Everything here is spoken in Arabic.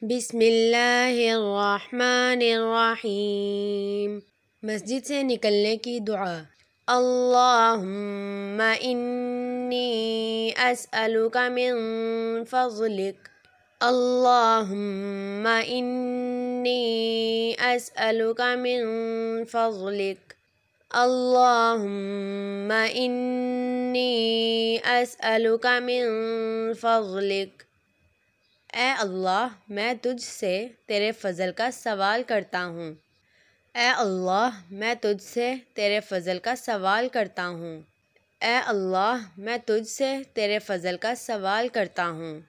بسم الله الرحمن الرحيم مسجد سے نکلنے کی دعا اللهم إني أسألك من فضلك اللهم إني أسألك من فضلك اللهم إني أسألك من فضلك اے اللہ میں تجھ سے تیرے فضل کا سوال کرتا ہوں اے اللہ میں تجھ سے تیرے فضل کا سوال کرتا ہوں اے اللہ میں تجھ سے تیرے فضل کا سوال کرتا ہوں